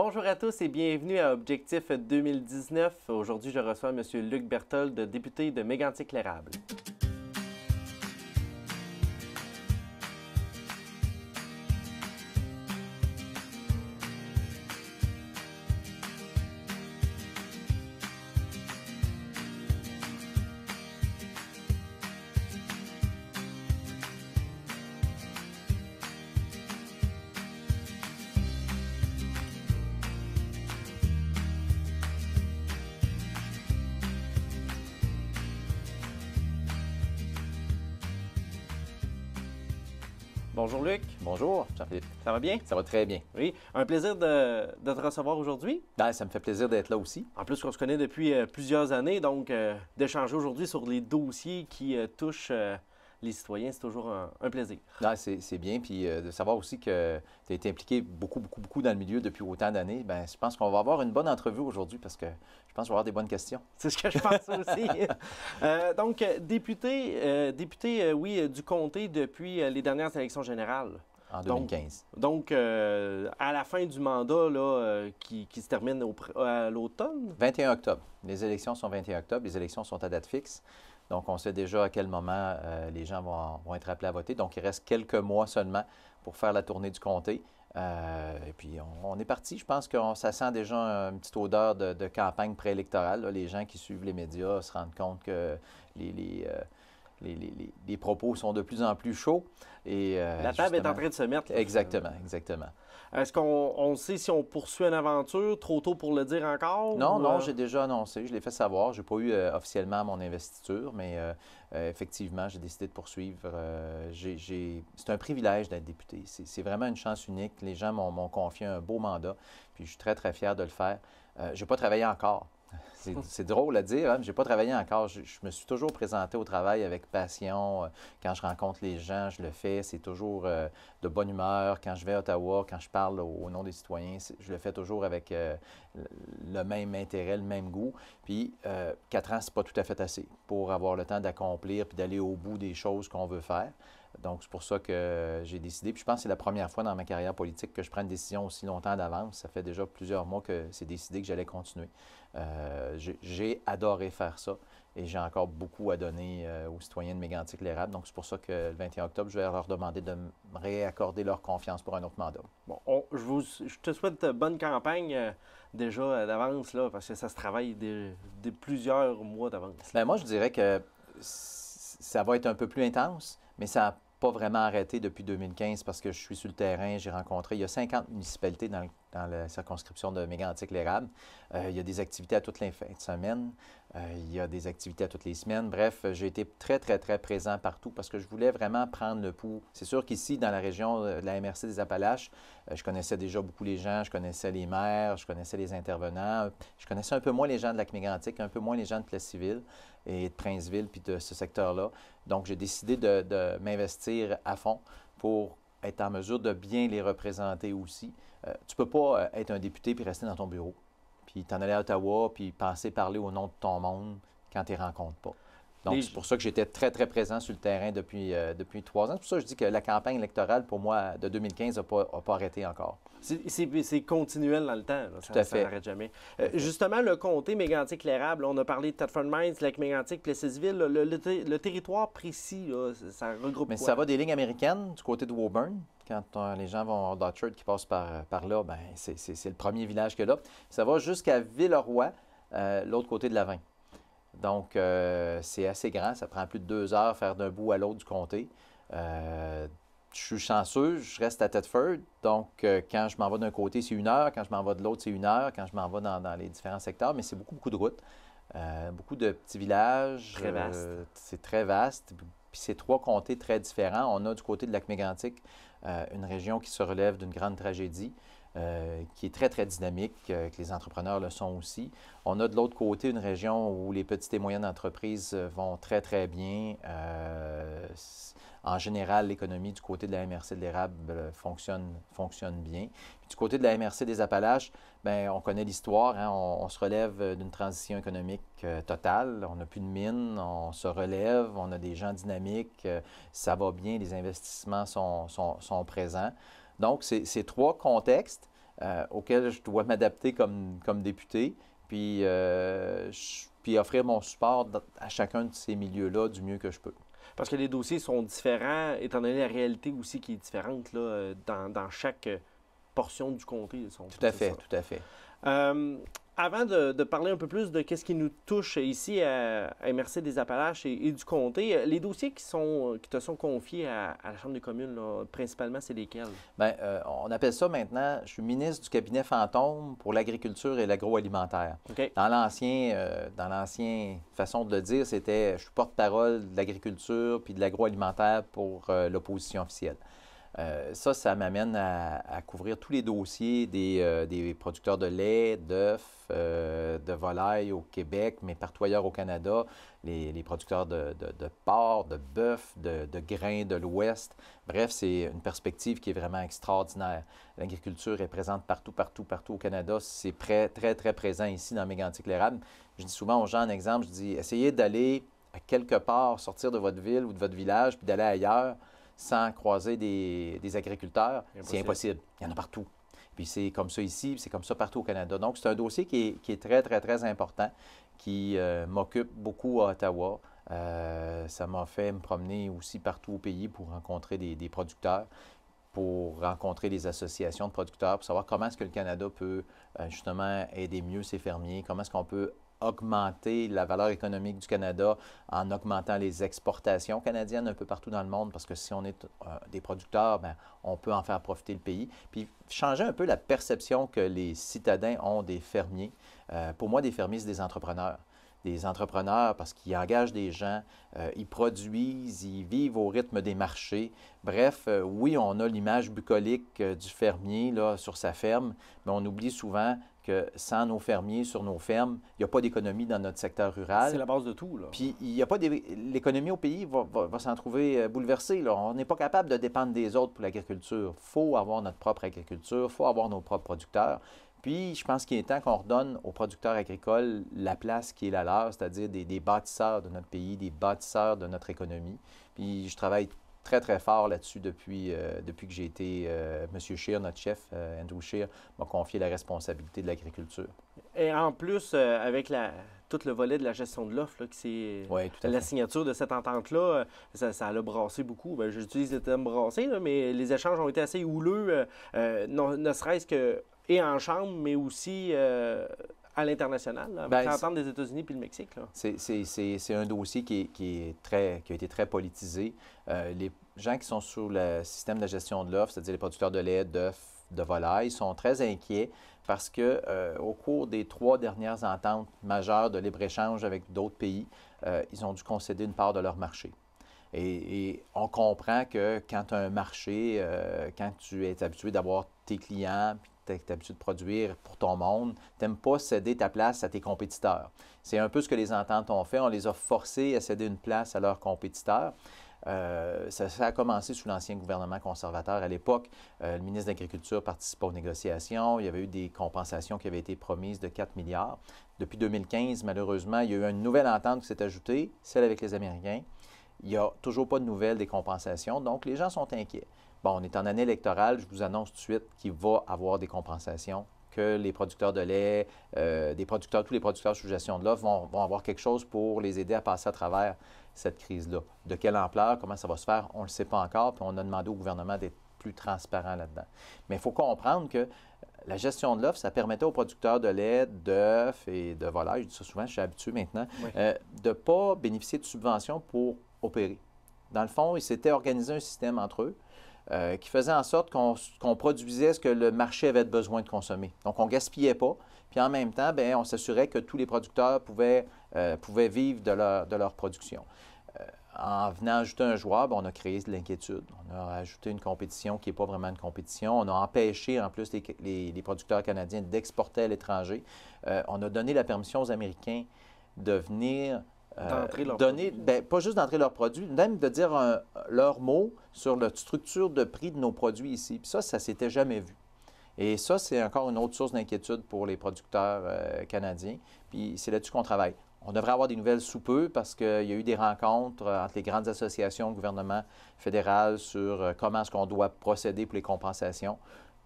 Bonjour à tous et bienvenue à Objectif 2019. Aujourd'hui, je reçois M. Luc Berthold, député de Mégantic-Lérable. Bonjour Luc. Bonjour Jean-Philippe. Ça va bien? Ça va très bien. Oui, un plaisir de, te recevoir aujourd'hui. Ben, ça me fait plaisir d'être là aussi. En plus, on se connaît depuis euh, plusieurs années, donc euh, d'échanger aujourd'hui sur les dossiers qui euh, touchent les citoyens, c'est toujours un, plaisir. Ah, c'est bien. Puis euh, de savoir aussi que tu as été impliqué beaucoup, beaucoup, beaucoup dans le milieu depuis autant d'années, ben je pense qu'on va avoir une bonne entrevue aujourd'hui parce que je pense qu'on va avoir des bonnes questions. C'est ce que je pense aussi. Euh, donc, euh, député, député oui, du comté depuis les dernières élections générales. En 2015. Donc, à la fin du mandat là, qui, se termine à l'automne? 21 octobre. Les élections sont 21 octobre. Les élections sont à date fixe. Donc, on sait déjà à quel moment euh, les gens vont, être appelés à voter. Donc, il reste quelques mois seulement pour faire la tournée du comté. Euh, et puis, on, est parti. Je pense que ça sent déjà une petite odeur de, campagne préélectorale. Les gens qui suivent les médias se rendent compte que les, euh, propos sont de plus en plus chauds. Et, la table est en train de se mettre. Exactement, exactement. Est-ce qu'on sait si on poursuit une aventure? Trop tôt pour le dire encore? Non, non, euh? j'ai déjà annoncé, je l'ai fait savoir. Je n'ai pas eu euh, officiellement mon investiture, mais euh, effectivement, j'ai décidé de poursuivre. c'est un privilège d'être député. C'est vraiment une chance unique. Les gens m'ont confié un beau mandat, puis je suis très, très fier de le faire. je n'ai pas travaillé encore c'est drôle à dire, hein, je n'ai pas travaillé encore. Je, me suis toujours présenté au travail avec passion. Euh, quand je rencontre les gens, je le fais. C'est toujours euh, de bonne humeur. Quand je vais à Ottawa, quand je parle au, nom des citoyens, je le fais toujours avec euh, le même intérêt, le même goût. Puis, quatre ans, ce n'est pas tout à fait assez pour avoir le temps d'accomplir puis d'aller au bout des choses qu'on veut faire. Donc, c'est pour ça que j'ai décidé. Puis je pense que c'est la première fois dans ma carrière politique que je prends une décision aussi longtemps d'avance. Ça fait déjà plusieurs mois que c'est décidé que j'allais continuer. Euh, j'ai adoré faire ça et j'ai encore beaucoup à donner euh, aux citoyens de Mégantic l'érable. Donc, c'est pour ça que le 21 octobre, je vais leur demander de me réaccorder leur confiance pour un autre mandat. Bon, je, vous, te souhaite bonne campagne euh, déjà d'avance, là, parce que ça se travaille de plusieurs mois d'avance. Ben, moi, je dirais que ça va être un peu plus intense, mais ça n'a pas vraiment arrêté depuis 2015 parce que je suis sur le terrain, j'ai rencontré, il y a 50 municipalités dans le dans la circonscription de Mégantic-l'Érable. Euh, il y a des activités à toutes les fins de semaine. Euh, il y a des activités à toutes les semaines. Bref, euh, j'ai été très, très, très présent partout parce que je voulais vraiment prendre le pouls. C'est sûr qu'ici, dans la région de la MRC des Appalaches, je connaissais déjà beaucoup les gens. Je connaissais les maires, je connaissais les intervenants. Je connaissais un peu moins les gens de Lac-Mégantic, un peu moins les gens de Place-Civile et de Princeville, puis de ce secteur-là. Donc, j'ai décidé de m'investir à fond pour être en mesure de bien les représenter aussi. Tu euh, tu peux pas euh, être un député puis rester dans ton bureau, puis t'en aller à Ottawa, puis penser parler au nom de ton monde quand tu ne rencontres pas. Donc, c'est pour ça que j'étais très, très présent sur le terrain euh, depuis, trois ans. C'est pour ça que je dis que la campagne électorale, pour moi, de 2015, n'a pas, arrêté encore. C'est continuel dans le temps. Tout ça, à fait. Ça n'arrête jamais. justement, le comté Mégantic-Lérable, on a parlé de Thetford Mines, Lake Mégantic, Plessisville. Le, territoire précis, ça regroupe Mais ça va des lignes américaines du côté de Woburn, quand euh, les gens vont à Dutchard qui passent par, euh, là, ben, c'est le premier village que là. Ça va jusqu'à Villeroy, euh, l'autre côté de la Donc, c'est assez grand. Ça prend plus de deux heures faire d'un bout à l'autre du comté. je suis chanceux, je reste à Thetford. Donc, quand je m'en vais d'un côté, c'est une heure. Quand je m'en vais de l'autre, c'est une heure. Quand je m'en vais dans, les différents secteurs, mais c'est beaucoup, beaucoup de routes. beaucoup de petits villages. Très vaste. c'est très vaste. Puis c'est trois comtés très différents. On a du côté de Lac-Mégantic euh, une région qui se relève d'une grande tragédie. Euh, qui est très, très dynamique, euh, que les entrepreneurs le sont aussi. On a de l'autre côté une région où les petites et moyennes entreprises vont très, très bien en général, l'économie du côté de la MRC de l'érable ben, fonctionne, fonctionne bien. du côté de la MRC des Appalaches, ben, on connaît l'histoire. Hein. On, se relève d'une transition économique euh, totale. On n'a plus de mines, on se relève, on a des gens dynamiques, euh, ça va bien, les investissements sont, présents. Donc, c'est trois contextes euh, auxquels je dois m'adapter comme, comme député, puis, puis offrir mon support à chacun de ces milieux-là du mieux que je peux. Parce que les dossiers sont différents, étant donné la réalité aussi qui est différente là, euh, dans, chaque euh, portion du comté. Sont, tout à fait, tout à fait avant de, parler un peu plus de qu'est-ce qui nous touche ici à, à MRC des Appalaches et, du comté, euh, les dossiers euh, qui, te sont confiés à, la Chambre des communes, principalement, c'est lesquels? Bien, euh, on appelle ça maintenant, je suis ministre du cabinet fantôme pour l'agriculture et l'agroalimentaire. Dans l'ancien, dans l'ancien façon de le dire, c'était je suis porte-parole de l'agriculture puis de l'agroalimentaire pour l'opposition officielle. Euh, ça, ça m'amène à, couvrir tous les dossiers des, euh, producteurs de lait, d'œufs, euh, de volailles au Québec, mais partout ailleurs au Canada, les, producteurs de, de, de, porc, de bœuf, de, grains de l'Ouest. Bref, c'est une perspective qui est vraiment extraordinaire. L'agriculture est présente partout, partout, partout au Canada. C'est très, très, très présent ici dans Mégantic l'érable. Je dis souvent aux gens en exemple, je dis, essayez d'aller à quelque part, sortir de votre ville ou de votre village, puis d'aller ailleurs sans croiser des, agriculteurs, c'est impossible. Il y en a partout. Puis c'est comme ça ici, c'est comme ça partout au Canada. Donc, c'est un dossier qui est, très, très, très important, qui euh, m'occupe beaucoup à Ottawa. Euh, ça m'a fait me promener aussi partout au pays pour rencontrer des producteurs pour rencontrer les associations de producteurs, pour savoir comment est-ce que le Canada peut euh, justement aider mieux ses fermiers, comment est-ce qu'on peut augmenter la valeur économique du Canada en augmentant les exportations canadiennes un peu partout dans le monde, parce que si on est euh, des producteurs, ben, on peut en faire profiter le pays. Puis changer un peu la perception que les citadins ont des fermiers. Euh, pour moi, des fermiers, c'est des entrepreneurs des entrepreneurs parce qu'ils engagent des gens, euh, ils produisent, ils vivent au rythme des marchés. Bref, euh, oui, on a l'image bucolique euh, du fermier là, sur sa ferme, mais on oublie souvent que sans nos fermiers sur nos fermes, il n'y a pas d'économie dans notre secteur rural. C'est la base de tout. Puis il y a pas l'économie au pays va, s'en trouver bouleversée. Là. On n'est pas capable de dépendre des autres pour l'agriculture. Il faut avoir notre propre agriculture, il faut avoir nos propres producteurs. Puis, je pense qu'il est temps qu'on redonne aux producteurs agricoles la place qui est la leur, c'est-à-dire des, bâtisseurs de notre pays, des bâtisseurs de notre économie. Puis, je travaille très, très fort là-dessus depuis, euh, depuis que j'ai été... M. Euh, Monsieur Scheer, notre chef, euh, Andrew Scheer, m'a confié la responsabilité de l'agriculture. Et en plus, avec la, tout le volet de la gestion de l'offre, qui c'est la signature de cette entente-là, ça, ça l'a brassé beaucoup. Ben, j'utilise le terme brassé, mais les échanges ont été assez houleux, ne serait-ce que et en chambre, mais aussi euh, à l'international, l'entente des États-Unis puis le Mexique. C'est un dossier qui, qui, est très, qui a été très politisé. Euh, les gens qui sont sur le système de gestion de l'offre, c'est-à-dire les producteurs de lait, d'œufs, de volailles, sont très inquiets parce que euh, au cours des trois dernières ententes majeures de libre-échange avec d'autres pays, ils ont dû concéder une part de leur marché. Et, on comprend que quand un marché, quand tu es habitué d'avoir tes clients, tu es, de produire pour ton monde. Tu n'aimes pas céder ta place à tes compétiteurs. C'est un peu ce que les ententes ont fait. On les a forcés à céder une place à leurs compétiteurs. Euh, ça, a commencé sous l'ancien gouvernement conservateur à l'époque. Euh, le ministre de l'Agriculture participait aux négociations. Il y avait eu des compensations qui avaient été promises de 4 milliards. Depuis 2015, malheureusement, il y a eu une nouvelle entente qui s'est ajoutée, celle avec les Américains. Il n'y a toujours pas de nouvelles des compensations, donc les gens sont inquiets bon, on est en année électorale, je vous annonce tout de suite qu'il va avoir des compensations que les producteurs de lait, euh, des producteurs, tous les producteurs sous gestion de l'offre vont, avoir quelque chose pour les aider à passer à travers cette crise-là. De quelle ampleur, comment ça va se faire, on ne le sait pas encore, puis on a demandé au gouvernement d'être plus transparent là-dedans. Mais il faut comprendre que euh, la gestion de l'offre, ça permettait aux producteurs de lait, d'œufs et de volailles, je dis ça souvent, je suis habitué maintenant, euh, de ne pas bénéficier de subventions pour opérer. Dans le fond, ils s'étaient organisé un système entre eux euh, qui faisait en sorte qu'on produisait ce que le marché avait besoin de consommer. Donc, on gaspillait pas. Puis en même temps, ben, on s'assurait que tous les producteurs pouvaient, euh, vivre de leur, production. Euh, en venant ajouter un joueur, ben, on a créé de l'inquiétude. On a ajouté une compétition qui n'est pas vraiment une compétition. On a empêché en plus les, les producteurs canadiens d'exporter à l'étranger. on a donné la permission aux Américains de venir euh, ben, pas juste d'entrer leurs produits, même de dire leurs mots sur la structure de prix de nos produits ici. Puis ça, ça s'était jamais vu. Et ça, c'est encore une autre source d'inquiétude pour les producteurs euh, canadiens. Puis c'est là-dessus qu'on travaille. On devrait avoir des nouvelles sous peu parce qu'il y a eu des rencontres euh, entre les grandes associations, gouvernement fédéral sur comment est-ce qu'on doit procéder pour les compensations.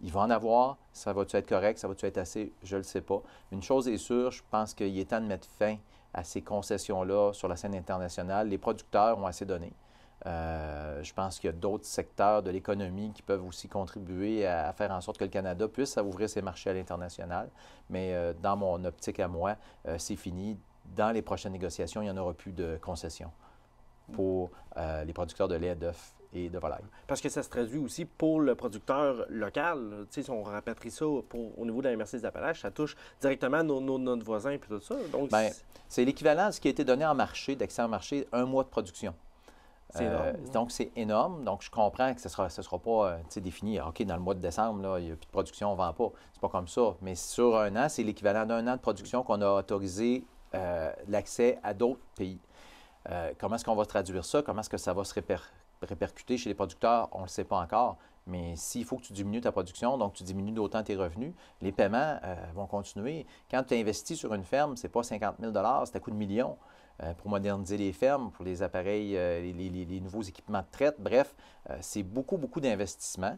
Il va en avoir. Ça va-tu être correct? Ça va-tu être assez? Je ne le sais pas. Une chose est sûre, je pense qu'il est temps de mettre fin à ces concessions-là sur la scène internationale. Les producteurs ont assez donné. Euh, je pense qu'il y a d'autres secteurs de l'économie qui peuvent aussi contribuer à, faire en sorte que le Canada puisse ouvrir ses marchés à l'international. Mais euh, dans mon optique à moi, euh, c'est fini. Dans les prochaines négociations, il n'y en aura plus de concessions pour les producteurs de lait d'œufs de Parce que ça se traduit aussi pour le producteur local. si on rapatrie ça au niveau de la MRC des Appalaches, ça touche directement nos, nos, notre voisin et tout ça. Donc, ben, c'est l'équivalent de ce qui a été donné en marché, d'accès en marché, un mois de production. Euh, donc, c'est énorme. Donc, je comprends que ce ne sera, ce sera pas euh, défini. Ah, OK, dans le mois de décembre, il n'y a plus de production, on ne vend pas. C'est pas comme ça. Mais sur un an, c'est l'équivalent d'un an de production qu'on a autorisé euh, l'accès à d'autres pays. comment est-ce qu'on va traduire ça? Comment est-ce que ça va se répercuter? répercuter chez les producteurs, on ne le sait pas encore. Mais s'il faut que tu diminues ta production, donc tu diminues d'autant tes revenus, les paiements euh, vont continuer. Quand tu investis sur une ferme, ce n'est pas 50 000 c'est un coût de millions euh, pour moderniser les fermes, pour les appareils, euh, les, nouveaux équipements de traite. Bref, c'est beaucoup, beaucoup d'investissements.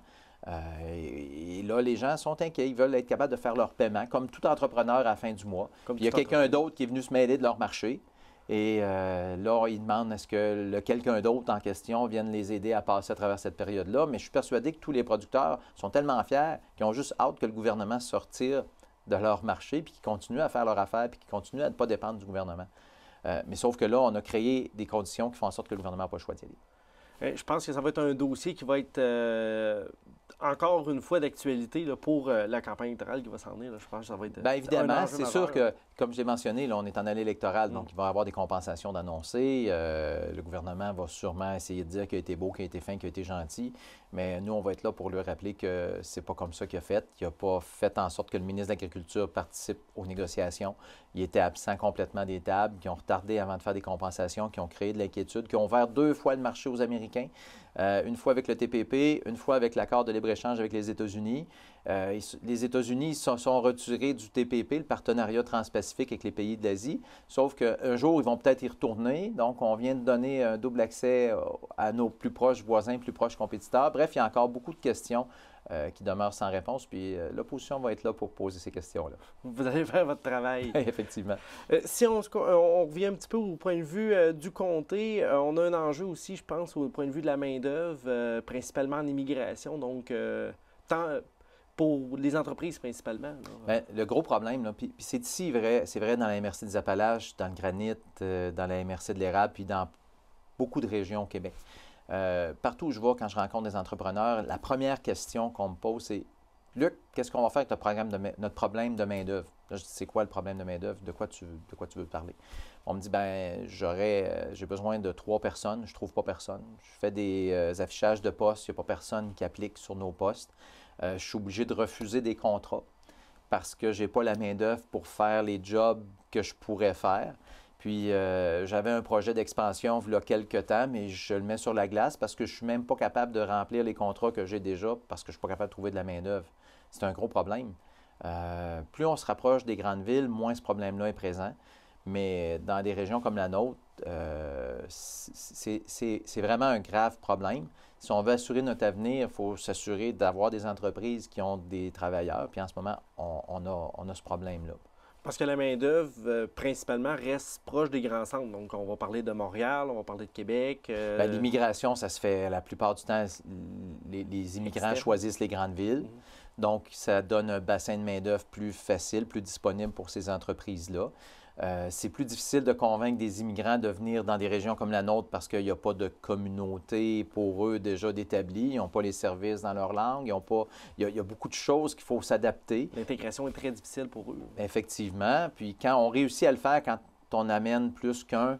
Et, là, les gens sont inquiets. Ils veulent être capables de faire leurs paiements, comme tout entrepreneur à la fin du mois. il y a quelqu'un d'autre qui est venu se mêler de leur marché. Et euh, là, ils demandent est ce que quelqu'un d'autre en question vienne les aider à passer à travers cette période-là. Mais je suis persuadé que tous les producteurs sont tellement fiers qu'ils ont juste hâte que le gouvernement sortir de leur marché, puis qu'ils continuent à faire leur affaire, puis qu'ils continuent à ne pas dépendre du gouvernement. Euh, mais sauf que là, on a créé des conditions qui font en sorte que le gouvernement n'a pas le choix d'y aller. Eh, je pense que ça va être un dossier qui va être euh, encore une fois d'actualité pour euh, la campagne électorale qui va s'en venir. je pense que ça va être. Bien euh, évidemment, c'est sûr que, comme j'ai mentionné, on est en année électorale, donc mm. il va y avoir des compensations d'annoncer. Euh, le gouvernement va sûrement essayer de dire qu'il a été beau, qu'il a été fin, qu'il a été gentil. Mais nous, on va être là pour lui rappeler que c'est pas comme ça qu'il a fait. Il n'a pas fait en sorte que le ministre de l'Agriculture participe aux négociations. Il était absent complètement des tables, qui ont retardé avant de faire des compensations, qui ont créé de l'inquiétude, qui ont ouvert deux fois le marché aux Américains. Euh, une fois avec le TPP, une fois avec l'accord de libre-échange avec les États-Unis. Euh, les États-Unis se sont retirés du TPP, le partenariat transpacifique avec les pays de l'Asie, sauf qu'un jour, ils vont peut-être y retourner. Donc, on vient de donner un double accès euh, à nos plus proches voisins, plus proches compétiteurs. Bref, il y a encore beaucoup de questions. Euh, qui demeurent sans réponse, puis l'opposition va être là pour poser ces questions-là. Vous allez faire votre travail. Effectivement. si on, revient un petit peu au point de vue du comté, on a un enjeu aussi, je pense, au point de vue de la main-d'œuvre, principalement en immigration. Donc, tant, pour les entreprises principalement. Ben, le gros problème, puis, c'est ici vrai, c'est vrai dans la MRC des Appalaches, dans le granit, euh, dans la MRC de l'érable, puis dans beaucoup de régions au Québec. Euh, partout où je vois quand je rencontre des entrepreneurs, la première question qu'on me pose, c'est Luc, qu'est-ce qu'on va faire avec programme de notre problème de main-d'œuvre? je dis, c'est quoi le problème de main-d'œuvre? De quoi tu, de quoi tu veux parler? On me dit, ben, j'aurais, euh, j'ai besoin de trois personnes, je trouve pas personne. Je fais des affichages de postes, il n'y a pas personne qui applique sur nos postes. Euh, je suis obligé de refuser des contrats parce que je n'ai pas la main-d'œuvre pour faire les jobs que je pourrais faire. Puis euh, j'avais un projet d'expansion il y a quelques temps, mais je le mets sur la glace parce que je ne suis même pas capable de remplir les contrats que j'ai déjà parce que je ne suis pas capable de trouver de la main-d'œuvre. C'est un gros problème. Euh, plus on se rapproche des grandes villes, moins ce problème-là est présent. Mais dans des régions comme la nôtre, c'est vraiment un grave problème si on veut assurer notre avenir, il faut s'assurer d'avoir des entreprises qui ont des travailleurs. Puis en ce moment, on, a, ce problème-là. Parce que la main-d'œuvre, euh, principalement, reste proche des grands centres. Donc, on va parler de Montréal, on va parler de Québec. Euh, ben, l'immigration, ça se fait la plupart du temps, les, immigrants choisissent les grandes villes. Mhm. Donc, ça donne un bassin de main-d'œuvre plus facile, plus disponible pour ces entreprises-là. Euh, c'est plus difficile de convaincre des immigrants de venir dans des régions comme la nôtre parce qu'il n'y a pas de communauté pour eux déjà d'établie. Ils n'ont pas les services dans leur langue. Ils pas... il, y a, beaucoup de choses qu'il faut s'adapter. L'intégration est très difficile pour eux. Effectivement. Puis quand on réussit à le faire, quand on amène plus qu'un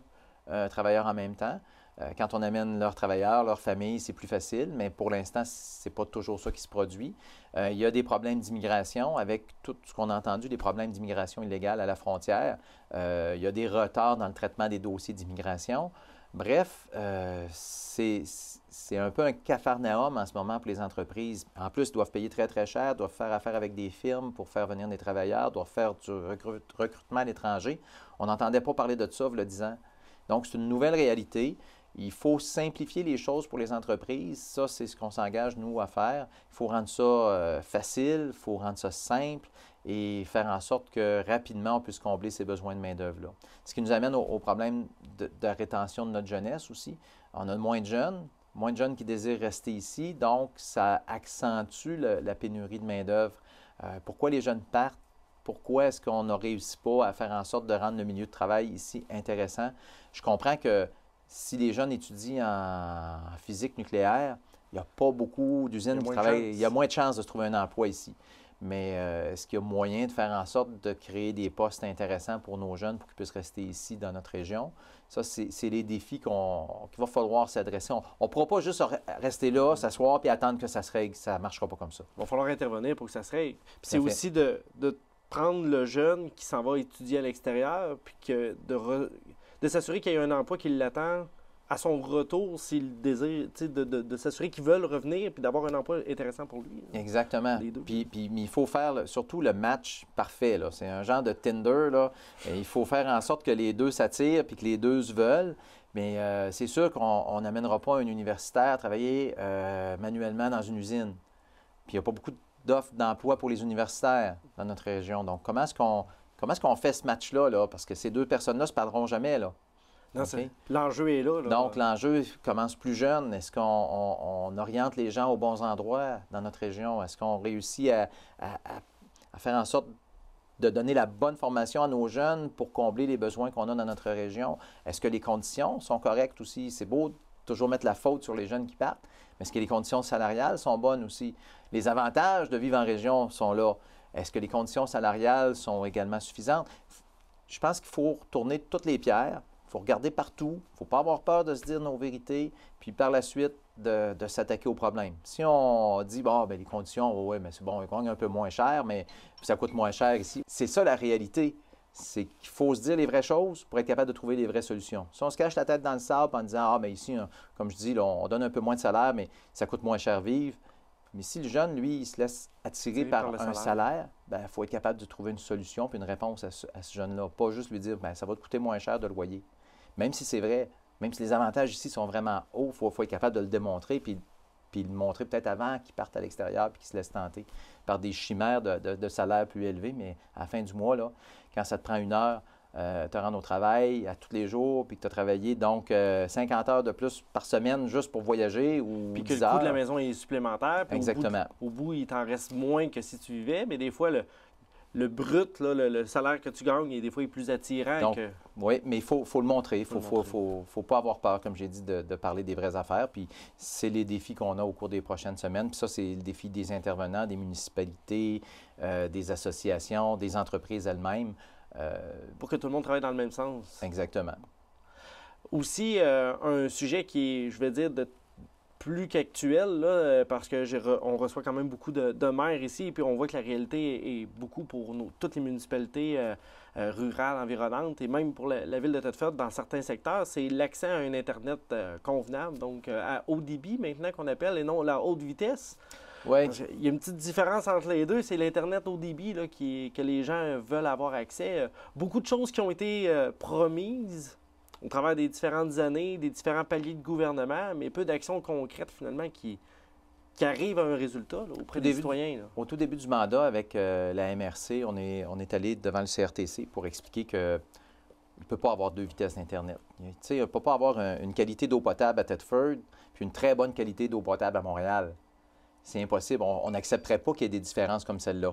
euh, travailleur en même temps, euh, quand on amène leurs travailleurs, leurs familles, c'est plus facile, mais pour l'instant, c'est pas toujours ça qui se produit. Euh, il y a des problèmes d'immigration avec tout ce qu'on a entendu, des problèmes d'immigration illégale à la frontière. Euh, il y a des retards dans le traitement des dossiers d'immigration. Bref, c'est un peu un cafarnaum en ce moment pour les entreprises. En plus, doivent payer très, très cher, doivent faire affaire avec des firmes pour faire venir des travailleurs, doivent faire du recrutement à l'étranger. On n'entendait pas parler de ça, le disant. Donc, c'est une nouvelle réalité. Il faut simplifier les choses pour les entreprises. Ça, c'est ce qu'on s'engage, nous, à faire. Il faut rendre ça euh, facile, il faut rendre ça simple et faire en sorte que rapidement, on puisse combler ces besoins de main-d'œuvre-là. Ce qui nous amène au, problème de, rétention de notre jeunesse aussi. On a moins de jeunes, moins de jeunes qui désirent rester ici, donc ça accentue la pénurie de main-d'œuvre. Euh, pourquoi les jeunes partent? Pourquoi est-ce qu'on ne réussi pas à faire en sorte de rendre le milieu de travail ici intéressant? Je comprends que si les jeunes étudient en physique nucléaire, il n'y a pas beaucoup d'usines qui travaillent. Il y a moins de chances de trouver un emploi ici. Mais euh, est-ce qu'il y a moyen de faire en sorte de créer des postes intéressants pour nos jeunes pour qu'ils puissent rester ici dans notre région? Ça, c'est les défis qu'on qu'il va falloir s'adresser. On ne pourra pas juste rester là, s'asseoir puis attendre que ça se règle. Ça ne marchera pas comme ça. Il va falloir intervenir pour que ça se règle. c'est aussi de, prendre le jeune qui s'en va étudier à l'extérieur puis que de de s'assurer qu'il y a un emploi qui l'attend à son retour s'il désire, de, s'assurer qu'ils veulent revenir puis d'avoir un emploi intéressant pour lui. Exactement. Puis, il faut faire surtout le match parfait. C'est un genre de Tinder. Là. il faut faire en sorte que les deux s'attirent puis que les deux se veulent. Mais euh, c'est sûr qu'on n'amènera pas un universitaire à travailler euh, manuellement dans une usine. Puis il n'y a pas beaucoup d'offres d'emploi pour les universitaires dans notre région. Donc, comment est-ce qu'on Comment est-ce qu'on fait ce match-là? Là? Parce que ces deux personnes-là ne se parleront jamais. Là. L'enjeu est là, Donc, l'enjeu commence plus jeune. Est-ce qu'on oriente les gens aux bons endroits dans notre région? Est-ce qu'on réussit à, à, faire en sorte de donner la bonne formation à nos jeunes pour combler les besoins qu'on a dans notre région? Est-ce que les conditions sont correctes aussi? C'est beau toujours mettre la faute sur les jeunes qui partent, mais est-ce que les conditions salariales sont bonnes aussi? Les avantages de vivre en région sont là. Est-ce que les conditions salariales sont également suffisantes? Je pense qu'il faut retourner toutes les pierres, il faut regarder partout, il ne faut pas avoir peur de se dire nos vérités, puis par la suite de, s'attaquer aux problème. Si on dit, bon, ben, les conditions, oh mais c'est bon, un peu moins cher, mais ça coûte moins cher ici, c'est ça la réalité c'est qu'il faut se dire les vraies choses pour être capable de trouver les vraies solutions. Si on se cache la tête dans le sable en disant Ah, mais ici, hein, comme je dis, on donne un peu moins de salaire, mais ça coûte moins cher vivre, mais si le jeune, lui, il se laisse attirer par, un salaire, il ben, faut être capable de trouver une solution puis une réponse à ce, jeune-là. Pas juste lui dire, ben, ça va te coûter moins cher de loyer. Même si c'est vrai, même si les avantages ici sont vraiment hauts, il faut, être capable de le démontrer puis, puis le montrer peut-être avant qu'il parte à l'extérieur puis qu'il se laisse tenter par des chimères de, salaire plus élevé. Mais à la fin du mois, là, quand ça te prend une heure euh, te rendre au travail à tous les jours, puis que tu as travaillé donc 50 euh, heures de plus par semaine juste pour voyager ou Puis que le coût de la maison est supplémentaire. Exactement. Au bout, il t'en reste moins que si tu vivais, mais des fois, le, brut, le, salaire que tu gagnes, des fois, est plus attirant que... Oui, mais il faut, le montrer. Il faut, faut, pas avoir peur, comme j'ai dit, de, parler des vraies affaires. Puis c'est les défis qu'on a au cours des prochaines semaines. Puis ça, c'est le défi des intervenants, des municipalités, euh, des associations, des entreprises elles-mêmes. Euh, pour que tout le monde travaille dans le même sens. Exactement. Aussi, euh, un sujet qui est, je vais dire, de plus qu'actuel, euh, parce qu'on reçoit quand même beaucoup de, maires ici, et puis on voit que la réalité est, beaucoup pour toutes les municipalités rurales environnantes, et même pour la, ville de Tetford, dans certains secteurs, c'est l'accès à un Internet convenable, donc à haut débit maintenant qu'on appelle, et non la haute vitesse. Il y a une petite différence entre les deux, c'est l'Internet au débit qui, que les gens veulent avoir accès. Euh, beaucoup de choses qui ont été euh, promises au travers des différentes années, des différents paliers de gouvernement, mais peu d'actions concrètes finalement qui, qui arrivent à un résultat auprès des citoyens. Au tout début du mandat avec euh, la MRC, on est, on est allé devant le CRTC pour expliquer que il ne peut pas avoir deux vitesses d'Internet. Il ne peut pas avoir une qualité d'eau potable à Thetford, puis une très bonne qualité d'eau potable à Montréal. C'est impossible. On n'accepterait pas qu'il y ait des différences comme celle-là.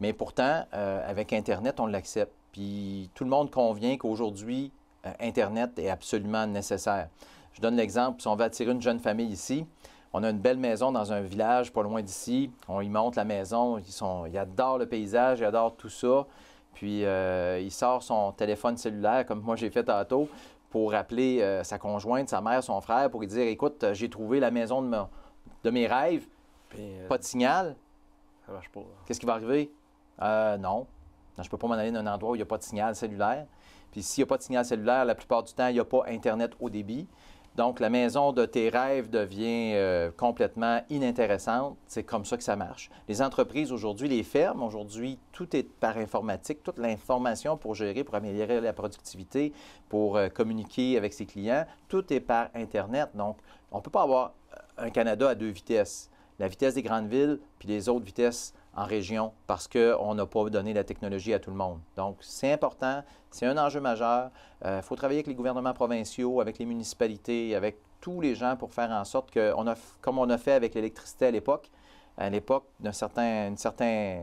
Mais pourtant, euh, avec Internet, on l'accepte. Puis tout le monde convient qu'aujourd'hui, euh, Internet est absolument nécessaire. Je donne l'exemple, si on veut attirer une jeune famille ici, on a une belle maison dans un village pas loin d'ici, on y monte la maison, ils, sont, adorent le paysage, ils adorent tout ça. Puis euh, il sort son téléphone cellulaire, comme moi j'ai fait tantôt, pour appeler sa conjointe, sa mère, son frère, pour lui dire Écoute, j'ai trouvé la maison de mes rêves euh, pas de signal. Hein. Qu'est-ce qui va arriver? Euh, non. Je Je peux pas m'en aller d'un endroit où il n'y a pas de signal cellulaire. Puis s'il n'y a pas de signal cellulaire, la plupart du temps, il n'y a pas Internet au débit. Donc, la maison de tes rêves devient euh, complètement inintéressante. C'est comme ça que ça marche. Les entreprises aujourd'hui, les fermes, aujourd'hui, tout est par informatique, toute l'information pour gérer, pour améliorer la productivité, pour communiquer avec ses clients, tout est par Internet. Donc, on ne peut pas avoir un Canada à deux vitesses la vitesse des grandes villes puis les autres vitesses en région parce qu'on n'a pas donné la technologie à tout le monde. Donc, c'est important, c'est un enjeu majeur. Il euh, faut travailler avec les gouvernements provinciaux, avec les municipalités, avec tous les gens pour faire en sorte que, a, comme on a fait avec l'électricité à l'époque, à l'époque d'un certain, une certain,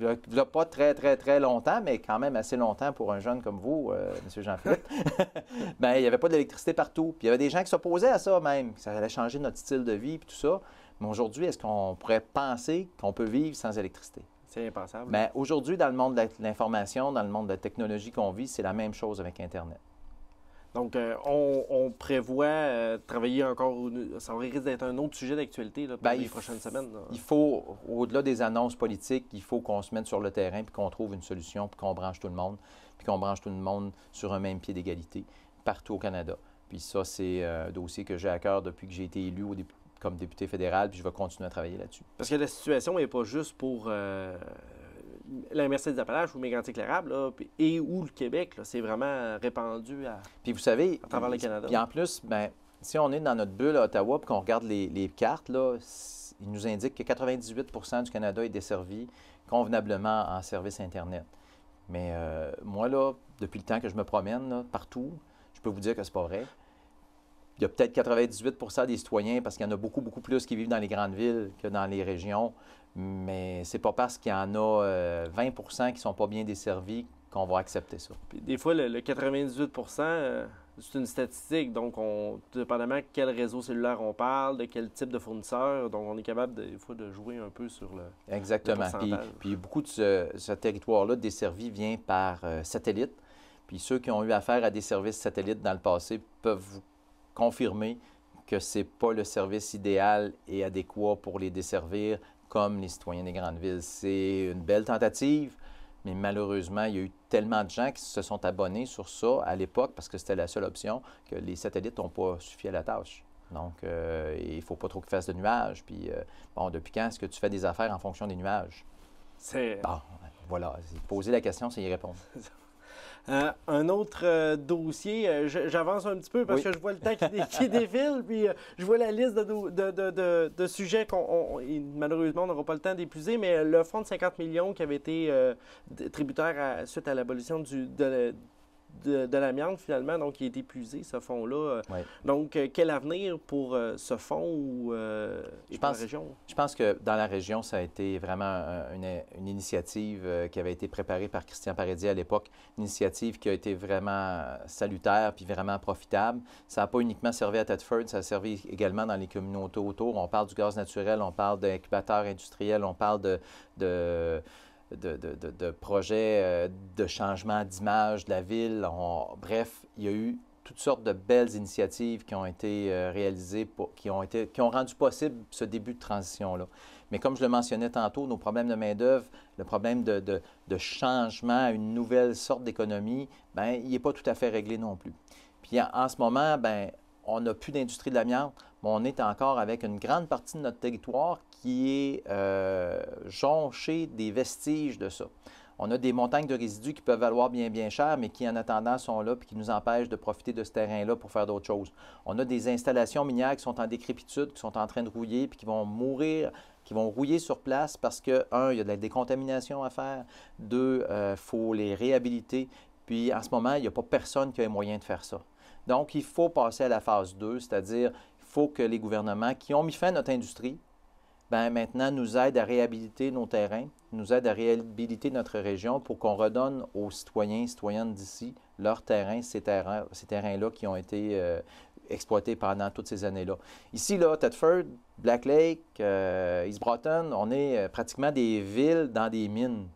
euh, pas très, très, très longtemps, mais quand même assez longtemps pour un jeune comme vous, euh, M. Jean-Philippe, ben, il n'y avait pas d'électricité partout. Puis il y avait des gens qui s'opposaient à ça même, ça allait changer notre style de vie, puis tout ça. Mais aujourd'hui, est-ce qu'on pourrait penser qu'on peut vivre sans électricité? C'est impensable. Mais aujourd'hui, dans le monde de l'information, dans le monde de la technologie qu'on vit, c'est la même chose avec Internet. Donc, euh, on, prévoit euh, travailler encore. Ça risque d'être un autre sujet d'actualité pour ben, les prochaines semaines. Il faut, au-delà des annonces politiques, il faut qu'on se mette sur le terrain puis qu'on trouve une solution puis qu'on branche tout le monde puis qu'on branche tout le monde sur un même pied d'égalité partout au Canada. Puis ça, c'est un euh, dossier que j'ai à cœur depuis que j'ai été élu au début comme député fédéral, puis je vais continuer à travailler là-dessus. Parce que la situation n'est pas juste pour euh, la des Appalaches ou les éclairable éclairables et ou le Québec. C'est vraiment répandu à, puis vous savez, travers le Canada. Puis en plus, ben, si on est dans notre bulle à Ottawa puis qu'on regarde les, cartes, là, il nous indique que 98 du Canada est desservi convenablement en service Internet. Mais euh, moi, là, depuis le temps que je me promène partout, je peux vous dire que c'est pas vrai il y a peut-être 98 des citoyens, parce qu'il y en a beaucoup, beaucoup plus qui vivent dans les grandes villes que dans les régions, mais c'est pas parce qu'il y en a 20 euh, qui sont pas bien desservis qu'on va accepter ça. des fois, le, 98 euh, c'est une statistique, donc on, dépendamment de quel réseau cellulaire on parle, de quel type de fournisseur, donc on est capable des fois de jouer un peu sur le Exactement. puis, beaucoup de ce, territoire-là desservi vient par euh, satellite. Puis ceux qui ont eu affaire à des services satellites dans le passé peuvent vous confirmer que ce n'est pas le service idéal et adéquat pour les desservir comme les citoyens des grandes villes. C'est une belle tentative, mais malheureusement, il y a eu tellement de gens qui se sont abonnés sur ça à l'époque parce que c'était la seule option que les satellites n'ont pas suffi à la tâche. Donc, euh, il ne faut pas trop qu'ils fassent de nuages. Puis, euh, bon, depuis quand est-ce que tu fais des affaires en fonction des nuages? C'est. Bon, voilà. Poser la question, c'est y répondre. Euh, un autre euh, dossier, euh, j'avance un petit peu parce que je vois le temps qui, défile, puis je vois la liste de, de, sujets qu'on malheureusement on n'aura pas le temps d'épuiser, mais le fonds de 50 millions qui avait été tributaire suite à l'abolition du, de, l'amiante, finalement, donc il est épuisé, ce fonds-là. Donc, euh, quel avenir pour euh, ce fonds ou euh, la région? Je pense que dans la région, ça a été vraiment une, initiative qui avait été préparée par Christian Paradis à l'époque, une initiative qui a été vraiment salutaire puis vraiment profitable. Ça n'a pas uniquement servi à Tedford, ça a servi également dans les communautés autour. On parle du gaz naturel, on parle d'incubateurs industriels, on parle de de, projets euh, de changement d'image de la ville. bref, il y a eu toutes sortes de belles initiatives qui ont été euh, réalisées, qui, ont été, qui ont rendu possible ce début de transition-là. Mais comme je le mentionnais tantôt, nos problèmes de main-d'œuvre, le problème de, changement à une nouvelle sorte d'économie, ben, il n'est pas tout à fait réglé non plus. Puis en, ce moment, ben, on n'a plus d'industrie de l'amiante, mais on est encore avec une grande partie de notre territoire qui est euh, jonché des vestiges de ça. On a des montagnes de résidus qui peuvent valoir bien, bien cher, mais qui en attendant sont là puis qui nous empêchent de profiter de ce terrain-là pour faire d'autres choses. On a des installations minières qui sont en décrépitude, qui sont en train de rouiller puis qui vont mourir qui vont rouiller sur place parce que, un, il y a de la décontamination à faire, deux, il euh, faut les réhabiliter, puis en ce moment, il n'y a pas personne qui a les moyens de faire ça. Donc, il faut passer à la phase 2, c'est-à-dire, il faut que les gouvernements qui ont mis fin à notre industrie, ben maintenant nous aide à réhabiliter nos terrains, nous aide à réhabiliter notre région pour qu'on redonne aux citoyens et citoyennes d'ici leurs terrains, ces terrains-là ces terrains qui ont été euh, exploités pendant toutes ces années-là. Ici, là, Thetford, Black Lake, euh, East Broughton, on est euh, pratiquement des villes dans des mines.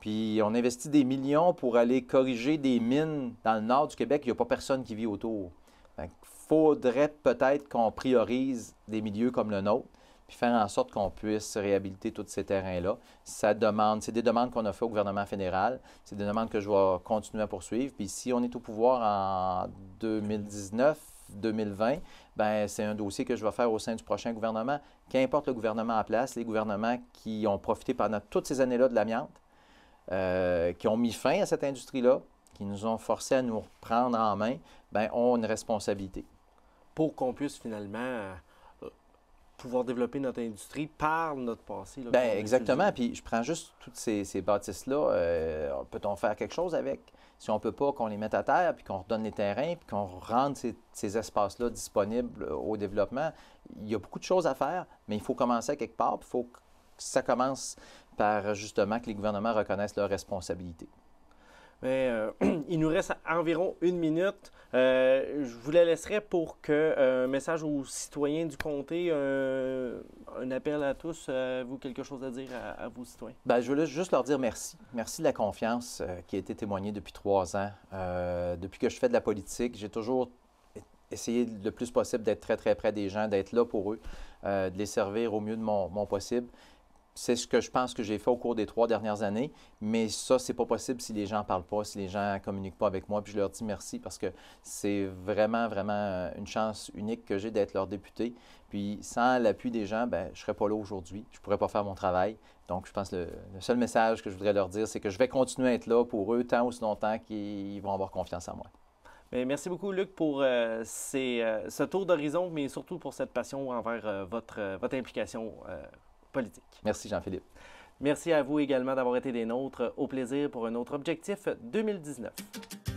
Puis on investit des millions pour aller corriger des mines dans le nord du Québec. Il n'y a pas personne qui vit autour. Il faudrait peut-être qu'on priorise des milieux comme le nôtre puis faire en sorte qu'on puisse réhabiliter tous ces terrains-là. Ça demande, c'est des demandes qu'on a fait au gouvernement fédéral, c'est des demandes que je vais continuer à poursuivre. Puis si on est au pouvoir en 2019, 2020, ben c'est un dossier que je vais faire au sein du prochain gouvernement. Qu'importe le gouvernement en place, les gouvernements qui ont profité pendant toutes ces années-là de l'amiante, euh, qui ont mis fin à cette industrie-là, qui nous ont forcés à nous reprendre en main, ben ont une responsabilité. Pour qu'on puisse finalement euh, pouvoir développer notre industrie par notre passé. Bien, exactement. Puis je prends juste toutes ces, bâtisses-là. Euh, peut-on faire quelque chose avec? Si on ne peut pas, qu'on les mette à terre, puis qu'on redonne les terrains, puis qu'on rende ces, espaces-là disponibles euh, au développement. Il y a beaucoup de choses à faire, mais il faut commencer quelque part. Il faut que ça commence par justement que les gouvernements reconnaissent leurs responsabilités. Mais euh, il nous reste environ une minute. Euh, je vous la laisserai pour que euh, message aux citoyens du comté, un appel à tous, vous quelque chose à dire à, vos citoyens. Ben, je voulais juste leur dire merci. Merci de la confiance qui a été témoignée depuis trois ans. depuis que je fais de la politique, j'ai toujours essayé le plus possible d'être très, très près des gens, d'être là pour eux, de les servir au mieux de mon possible. C'est ce que je pense que j'ai fait au cours des trois dernières années, mais ça, c'est pas possible si les gens parlent pas, si les gens communiquent pas avec moi, puis je leur dis merci parce que c'est vraiment, vraiment euh, une chance unique que j'ai d'être leur député. Puis sans l'appui des gens, ben, je serais pas là aujourd'hui, je pourrais pas faire mon travail. Donc, je pense que le, seul message que je voudrais leur dire, c'est que je vais continuer à être là pour eux tant ou si longtemps qu'ils vont avoir confiance en moi. mais merci beaucoup, Luc, pour euh, euh, ce tour d'horizon, mais surtout pour cette passion envers votre, votre implication Merci Jean-Philippe. Merci à vous également d'avoir été des nôtres. Au plaisir pour un autre objectif 2019.